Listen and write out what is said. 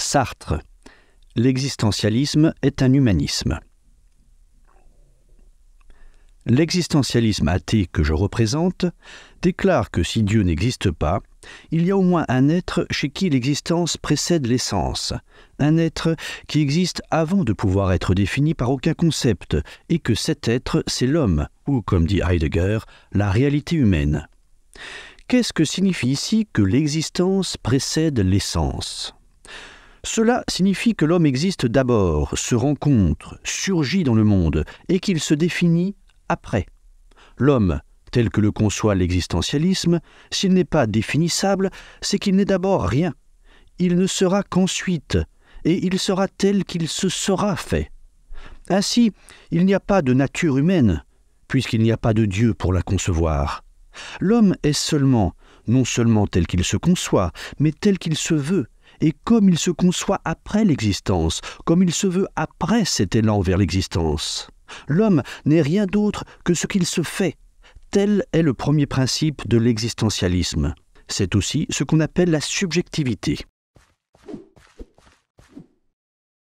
Sartre. L'existentialisme est un humanisme. L'existentialisme athée que je représente déclare que si Dieu n'existe pas, il y a au moins un être chez qui l'existence précède l'essence, un être qui existe avant de pouvoir être défini par aucun concept, et que cet être, c'est l'homme, ou comme dit Heidegger, la réalité humaine. Qu'est-ce que signifie ici que l'existence précède l'essence cela signifie que l'homme existe d'abord, se rencontre, surgit dans le monde, et qu'il se définit après. L'homme, tel que le conçoit l'existentialisme, s'il n'est pas définissable, c'est qu'il n'est d'abord rien. Il ne sera qu'ensuite, et il sera tel qu'il se sera fait. Ainsi, il n'y a pas de nature humaine, puisqu'il n'y a pas de Dieu pour la concevoir. L'homme est seulement, non seulement tel qu'il se conçoit, mais tel qu'il se veut, et comme il se conçoit après l'existence, comme il se veut après cet élan vers l'existence. L'homme n'est rien d'autre que ce qu'il se fait. Tel est le premier principe de l'existentialisme. C'est aussi ce qu'on appelle la subjectivité.